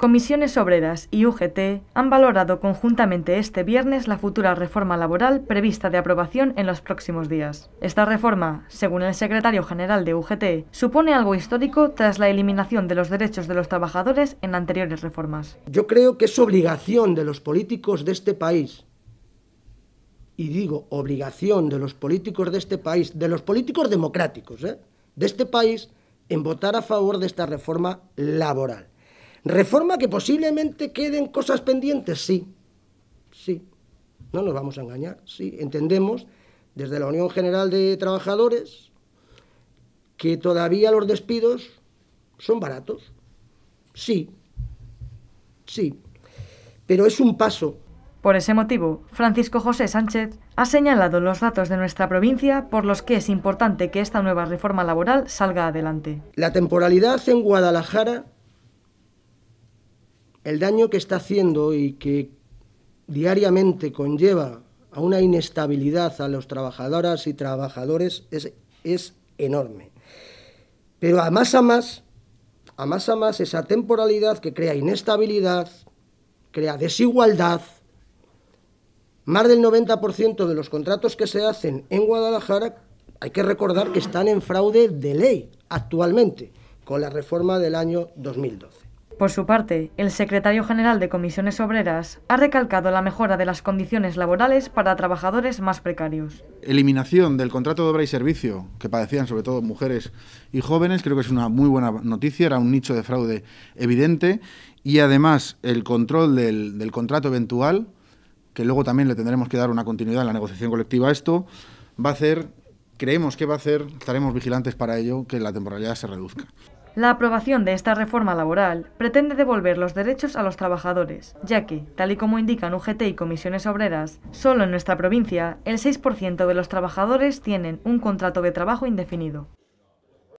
Comisiones Obreras y UGT han valorado conjuntamente este viernes la futura reforma laboral prevista de aprobación en los próximos días. Esta reforma, según el secretario general de UGT, supone algo histórico tras la eliminación de los derechos de los trabajadores en anteriores reformas. Yo creo que es obligación de los políticos de este país, y digo obligación de los políticos de este país, de los políticos democráticos ¿eh? de este país, en votar a favor de esta reforma laboral. Reforma que posiblemente queden cosas pendientes, sí, sí, no nos vamos a engañar, sí, entendemos desde la Unión General de Trabajadores que todavía los despidos son baratos, sí, sí, pero es un paso. Por ese motivo, Francisco José Sánchez ha señalado los datos de nuestra provincia por los que es importante que esta nueva reforma laboral salga adelante. La temporalidad en Guadalajara el daño que está haciendo y que diariamente conlleva a una inestabilidad a los trabajadoras y trabajadores es, es enorme. Pero a más a más, a más a más, esa temporalidad que crea inestabilidad, crea desigualdad, más del 90% de los contratos que se hacen en Guadalajara, hay que recordar que están en fraude de ley actualmente, con la reforma del año 2012. Por su parte, el secretario general de Comisiones Obreras ha recalcado la mejora de las condiciones laborales para trabajadores más precarios. Eliminación del contrato de obra y servicio, que padecían sobre todo mujeres y jóvenes, creo que es una muy buena noticia, era un nicho de fraude evidente, y además el control del, contrato eventual, que luego también le tendremos que dar una continuidad en la negociación colectiva a esto, va a hacer, creemos que va a hacer, estaremos vigilantes para ello, que la temporalidad se reduzca. La aprobación de esta reforma laboral pretende devolver los derechos a los trabajadores, ya que, tal y como indican UGT y comisiones obreras, solo en nuestra provincia el 6% de los trabajadores tienen un contrato de trabajo indefinido.